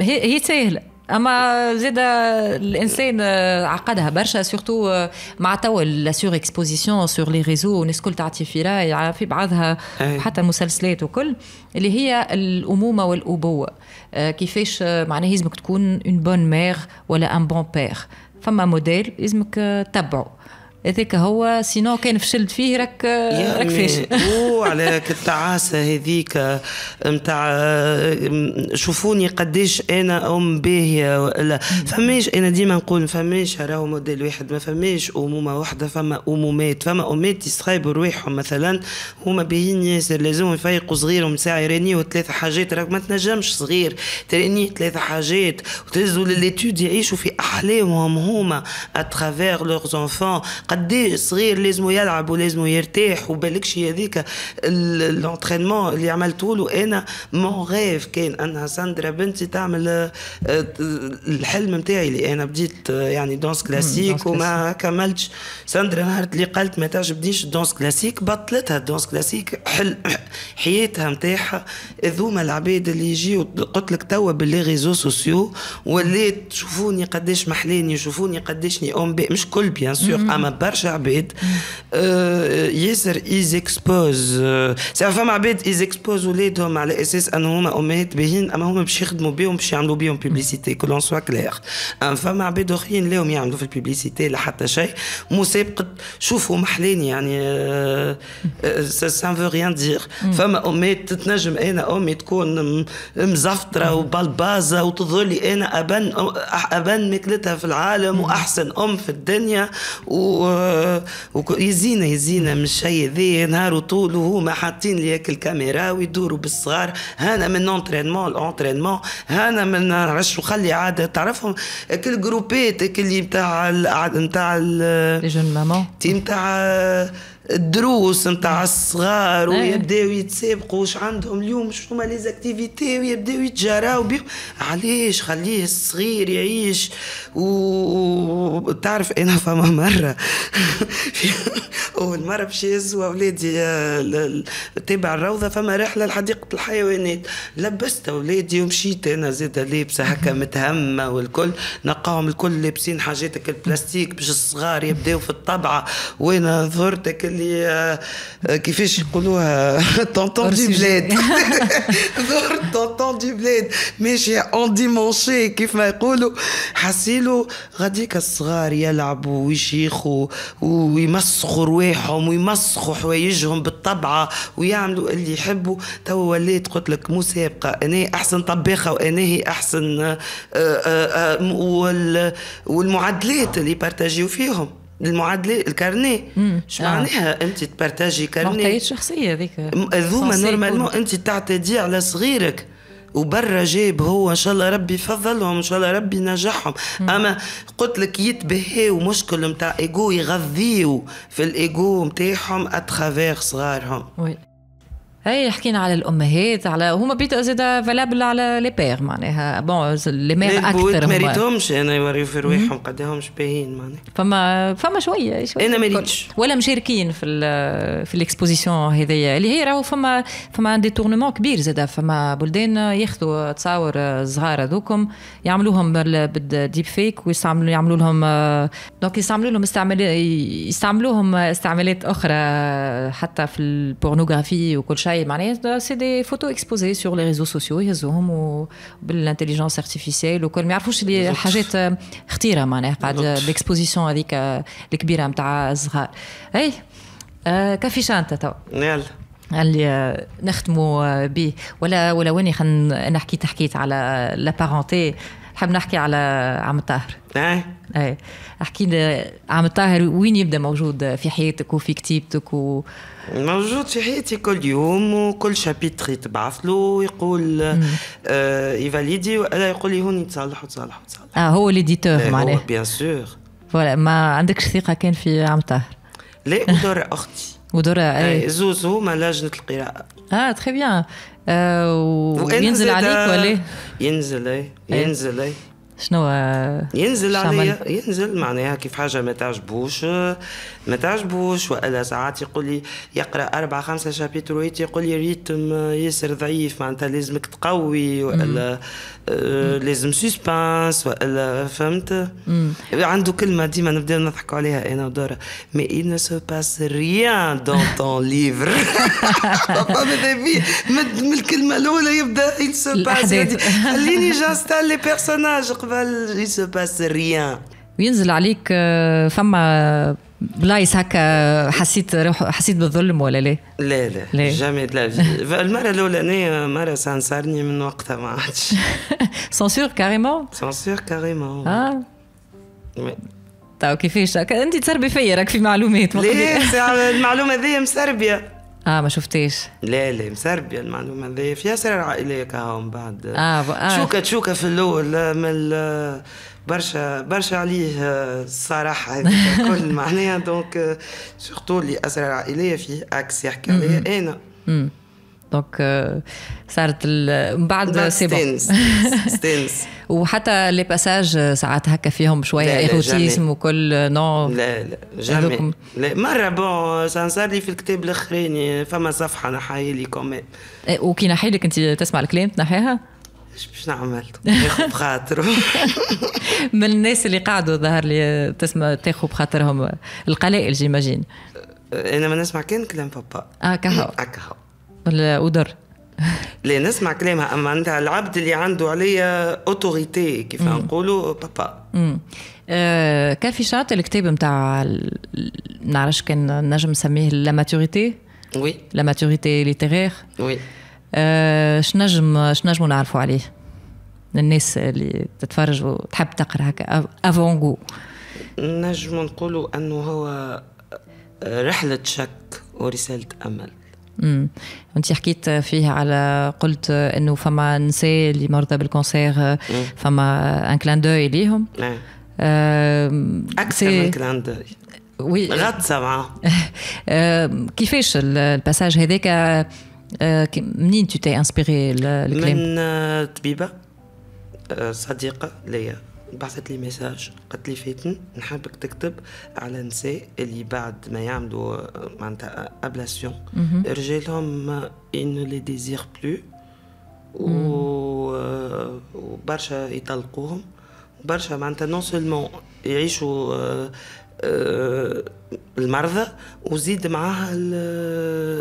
هي سهله اما زيد الانسان آه، عقدها برشا سورتو آه، مع توا لا سور اكسبوزيسيون سور لي ريزو الناس الكل تعطي في راي في بعضها إيه. حتى المسلسلات وكل اللي هي الامومه والابوه آه، كيفاش معناها لازمك تكون اون بون مير ولا ان بون بير فما موديل لازمك تبعه هذاك هو سينو كان فشلت فيه راك يعني راك فاشل على التعاسه هذيك نتاع شوفوني قديش انا ام باهيه ولا فماش انا ديما نقول فماش راهو موديل واحد ما فماش امومه واحده فما امومات فما امات يسخايبوا رواحهم مثلا هما باهيين ياسر لازم يفيقوا صغيرهم ساعه يرانيو ثلاث حاجات راك ما تنجمش صغير ترانيه ثلاث حاجات وتهزوا لليتود يعيشوا في احلامهم هما اترافير لوغ انفون قديش صغير لازم يلعب ولازم يرتاح وبالكش هذيك الانترينمون اللي عملته له انا مون غيف كان انها ساندرا بنتي تعمل آه، الحلم نتاعي اللي انا بديت آه، يعني دونس كلاسيك وما كملتش ساندرا نهار اللي قالت ما تعجبنيش الدونس كلاسيك بطلتها الدونس كلاسيك حل حياتها نتاعها هذوما العباد اللي يجيو قلت لك توا باللي ريزو سوسيو وليت شوفوني قداش محلاني شوفوني قداشني ام بي مش كل بيان سور اما برشا عباد ياسر اكسبوز سي فما عباد اكسبوز ولادهم على اساس ان هما امهات باهين اما هما باش يخدموا بيهم باش يعملوا بيهم بيبليسيتي كلون سوا كلير فما عباد اخرين لاهم يعملوا في البيبليسيتي لا حتى شيء مسابقه شوفوا محلين يعني سان فو ريان دير فما امهات تتنجم انا امي تكون مزفطره وبلبازه وتظلي انا ابن ابن ماكلتها في العالم واحسن ام في الدنيا و ويزينا يزينا من الشيء ذي نهار وطول وهما حاطين ليك الكاميرا ويدوروا بالصغار هانا من اونترينمون لونترينمون هانا من عش وخلي عاده تعرفهم كل جروبات اللي نتاع نتاع لي جون مامون نتاع الدروس نتاع نعم. الصغار نعم. ويبداو يتسابقوا واش عندهم اليوم شنو لي ليزاكتيفيتي ويبداو يتجاراو بيهم علاش خليه الصغير يعيش وتعرف انا فما مره اول مره باش يهزوا اولادي تابع آه، الروضه فما رحله لحديقه الحيوانات لبست اولادي ومشيت انا زاد لابسه هكا متهمه والكل نقاهم الكل لابسين حاجاتك البلاستيك باش الصغار يبداو في الطبعه وانا ظهرتك اللي اللي آه، كيفاش يقولوها طونطون دي بلاد دور طونطون دي بلاد ماشي اون ديمونشي كيف ما يقولوا حسيلو غاديك الصغار يلعبوا ويشيخوا ويمسخوا رواحهم ويمسخوا حوايجهم بالطبعه ويعملوا اللي يحبوا تو وليت قلت لك مسابقه انا احسن طباخه وانا هي احسن آه، آه، والمعادلات اللي بارتاجيو فيهم المعادله الكارنيه اش آه. معناها انت تبارتاجي كارنيه معطيات شخصيه هذيك ذوما نورمالمون انت تعتدي على صغيرك وبرا جاب هو ان شاء الله ربي يفضلهم ان شاء الله ربي ينجحهم اما قلت لك يتبهي مشكل نتاع ايجو يغذيو في الايجو نتاعهم اترافير صغارهم وي. اي حكينا على الامهات على هما بيتو زاد فالابل على لي بير معناها بون لي مير اكثر ما ريتهمش انا يوريو في رواحهم قداهمش باهين معناها فما فما شويه شويه انا ماريتش ولا مشاركين في الـ في الاكسبوزيسيون هذيا اللي هي راهو فما فما ديتورنمون كبير زاد فما بلدان ياخذوا تصاور صغار هذوكم يعملوهم بالديب فيك ويستعملوا يعملوا لهم دونك يستعملوا لهم استعمال يستعملوهم استعمالات اخرى حتى في البورنوغرافي وكل شيء هاي معناها سي دي فوتو اكسبوزي سور لي ريزو سوسيو يهزوهم وبالانتليجونس ارتيفيسيال وكل ما يعرفوش اللي حاجات خطيره معناها قاعد ليكسبوزيسيون هذيك الكبيره نتاع الصغار اي آه كافي شانتا تو يلا اللي نختموا به ولا ولا واني خن انا حكيت حكيت على لابارونتي نحب نحكي على عم الطاهر ايه ايه احكي لي عم الطاهر وين يبدا موجود في حياتك وفي كتيبتك و... موجود في حياتي كل يوم وكل شابيتر يتبعث له ويقول آه يفاليدي ولا يقول لي هوني تصلح وتصلح وتصلح اه هو ليديتور إيه، معناه بيان سور فوالا ما عندكش ثقه كان في عم طاهر لا ودور اختي ودور اي إيه، زوز هما لجنة القراءة اه تخي بيان آه، وينزل عليك ولا ينزل إيه؟, ايه ينزل ايه, إيه. إيه؟ شنو ينزل عليا ينزل معناها كيف حاجه ما تعجبوش ما تعجبوش والا ساعات يقول لي يقرا اربع خمسه ويت يقول لي ريتم ياسر ضعيف معناتها لازمك تقوي والا آه، لازم سسبانس والا فهمت عنده كلمه ديما نبدا نضحك عليها انا ودورا مي il ne se passe rien dans ton من الكلمه الاولى يبدا il سو باس خليني جانستال لي بيرسوناج قبل جي سو باس ريان وينزل عليك آه، فما بلايص هكا حسيت روح حسيت بالظلم ولا لا؟ لا لا, لا. جامي لا المرة الأولانية مرة سانسارني من وقتها ما عادش سانسور كاريمون؟ سانسور كاريمون اه تو طيب، كيفاش انت تسربي فيا راك في معلومات لا المعلومة هذه مسربية اه ما شفتيش لا لا مسربيه المعلومه هذه في اسرار عائليه من بعد آه, ب... آه تشوكه تشوكه في الاول آه، من آه، برشا برشا عليه الصراحه آه، هذيك الكل معناها دونك سورتو اللي اسرار عائليه فيه اكس يحكي عليها انا دونك صارت من بعد ستينز ستينز وحتى لي باساج ساعات هكا فيهم شويه ايروتيزم وكل نو لا لا جامي لا مره بون صار لي في الكتاب الاخراني فما صفحه نحايا لي كومي وكي نحي لك انت تسمع الكلام تنحيها اش باش نعمل تاخذ بخاطره من الناس اللي قعدوا ظهر لي تسمع تاخذ بخاطرهم القلائل جيماجين انا ما نسمع كان كلام بابا اه كهو اه كهو ولا قدر لا نسمع كلامها اما انت العبد اللي عنده عليا اوتوريتي كيف نقولوا بابا امم آه كافي شاط الكتاب نتاع نعرفش كان نجم نسميه لا ماتوريتي وي لا ماتوريتي ليتيرير وي آه شنجم شنجموا نعرفوا عليه للناس اللي تتفرج وتحب تقرا هكا افون جو نجم نقولوا انه هو آه، رحله شك ورساله امل امم انت حكيت فيه على قلت انه فما نساء اللي مرضى بالكونسير فما ان كلان دو ليهم اكثر من كلان دو وي غطسه معاهم كيفاش الباساج هذاك آه، منين تو تي انسبيري الكلام من طبيبه آه، صديقه ليا بعثت لي ميساج قالت لي فاتن نحبك تكتب على نساء اللي بعد ما يعملوا معناتها ابلاسيون رجالهم ان لي ديزير بلو وبرشا يطلقوهم برشا معناتها نون سولمون يعيشوا آه، آه، المرضى وزيد معاها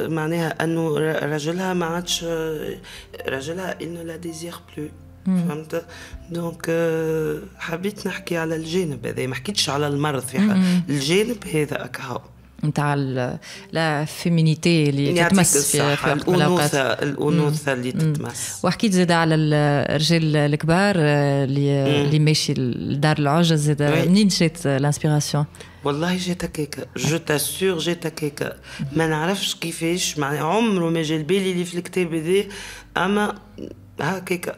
معناها انه راجلها ما عادش راجلها انه لا ديزير بلو فهمت دونك آه، حبيت نحكي على الجانب هذا ما حكيتش على المرض في حال الجانب هذا اكهو نتاع لا فيمينيتي اللي تتمس في, في الانوثه الانوثه اللي تتمس وحكيت زاد على الرجال الكبار آه، اللي اللي ماشي لدار العجز زاد منين جات الانسبيراسيون والله جات هكاك جو تاسور جات هكاك ما نعرفش كيفاش معناها عمره ما جا البالي اللي في الكتاب هذا اما هكاك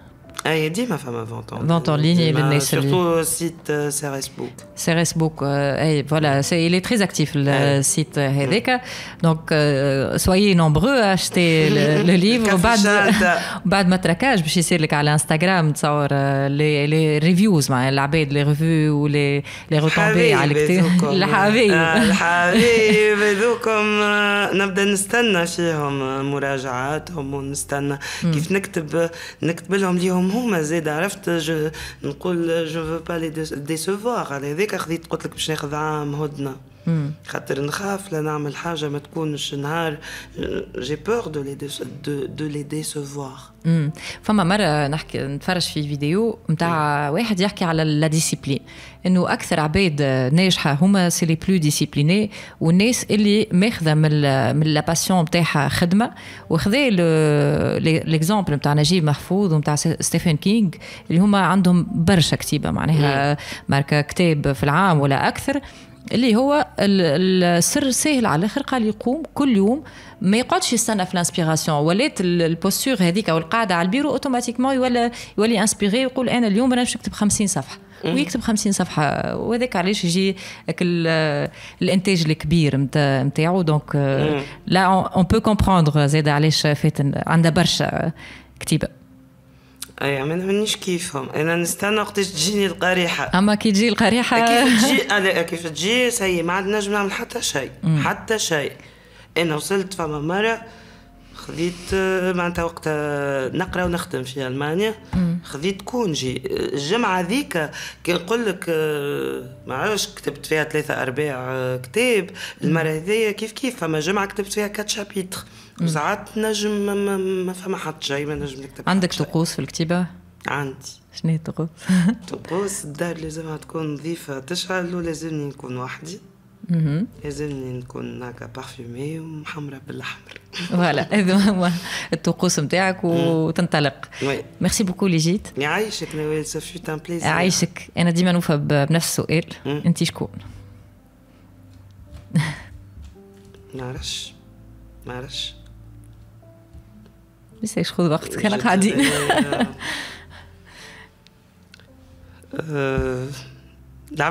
Ah, il ma femme ligne site voilà, il est très actif le site euh, Hedeka. Donc, euh, soyez nombreux à acheter le, livre. Bad, bad matraquage, je l'Instagram, euh, les, reviews, hein, les revues ou les, retombées راهم هما زاد عرفت جو نقول جو فو با لي ديسيفوار على هذاك خذيت قلت لك باش ناخذ عام هدنه خاطر نخاف لا نعمل حاجه ما تكونش نهار جي بور دو لي دو, دو لي ديسيفوار فما مره نحكي نتفرج في فيديو نتاع واحد يحكي على لا ديسيبلين انه اكثر عباد ناجحه هما سي لي بلو ديسيبليني والناس اللي ماخذه من من لا باسيون نتاعها خدمه وخذا ليكزومبل نتاع نجيب محفوظ ونتاع ستيفن كينغ اللي هما عندهم برشا كتيبه معناها ماركه كتاب في العام ولا اكثر اللي هو السر سهل على الاخر قال يقوم كل يوم ما يقعدش يستنى في الانسبيراسيون ولات البوستور هذيك او القاعده على البيرو اوتوماتيكمون يولى يولي انسبيري يقول انا اليوم انا باش نكتب 50 صفحه ويكتب 50 صفحه وهذاك علاش يجي الانتاج الكبير نتاع نتاعو دونك لا اون بو كومبروندر زاد علاش فاتن عندها برشا كتيبه اي ما نهمنيش كيفهم انا نستنى وقتاش تجيني القريحه اما كي تجي القريحه كيف تجي كيف تجي سي ما عاد نجم نعمل حتى شيء حتى شيء انا وصلت فما مره خذيت معناتها وقت نقرا ونخدم في المانيا خذيت كونجي الجمعه ذيك كي نقول لك ما عرفش كتبت فيها ثلاثه ارباع آه، كتاب المره هذيا كيف كيف فما جمعه كتبت فيها كات شابيتر وساعات نجم ما, ما فما حد جاي ما نجم نكتب عندك طقوس في الكتيبه؟ عندي شنو هي الطقوس؟ طقوس الدار لازمها تكون نظيفة تشعل ولازمني نكون وحدي لازمني نكون هكا بارفيومي ومحمرة بالأحمر فوالا هذا هو الطقوس نتاعك وتنطلق ميرسي بوكو اللي جيت يعيشك نوال سافيت ان بليزير يعيشك أنا ديما نوفى بنفس السؤال أنت شكون؟ ما نعرفش ما نعرفش بس ايش خذ وقتك انا قاعدين العباد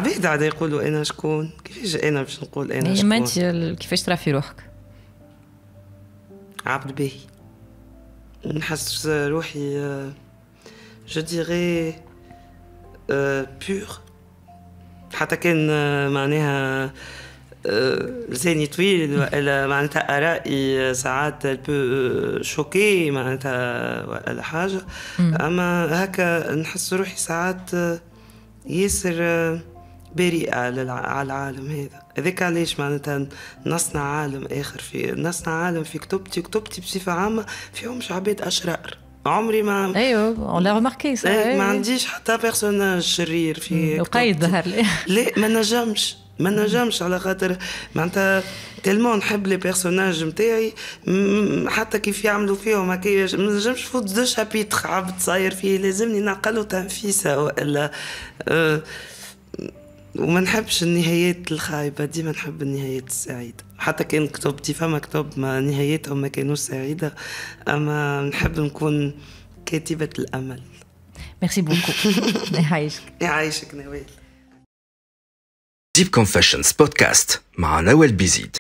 إيه؟ آه، آه، عاد يقولوا انا شكون كيفاش انا باش نقول انا شكون كيفاش ترى في روحك عبد باهي نحس روحي جو ديري بور حتى كان آه، معناها لساني طويل معناتها ارائي ساعات بو شوكي معناتها ولا حاجه اما هكا نحس روحي ساعات ياسر بريئه على العالم هذا هذاك علاش معناتها نصنع عالم اخر في نصنع عالم في كتبتي كتبتي بصفه عامه فيهم عباد اشرار عمري ما ايوه اون لا ريماركي ما عنديش حتى بيرسوناج شرير في وقايد ظهر لي لا ما نجمش ما نجمش على خاطر معناتها تلمون نحب لي بيرسوناج نتاعي حتى كيف يعملوا فيهم مكياج ما نجمش فوت دو شابيتر عبد صاير فيه لازمني نقلو تنفيسه والا أه، وما نحبش النهايات الخايبة ديما نحب النهايات السعيدة حتى كان كتبتي فما كتب ما نهايتهم ما كانوش سعيدة أما نحب نكون كاتبة الأمل ميرسي بوكو يعيشك يعيشك نوال Deep Confessions Podcast مع نوال بيزيد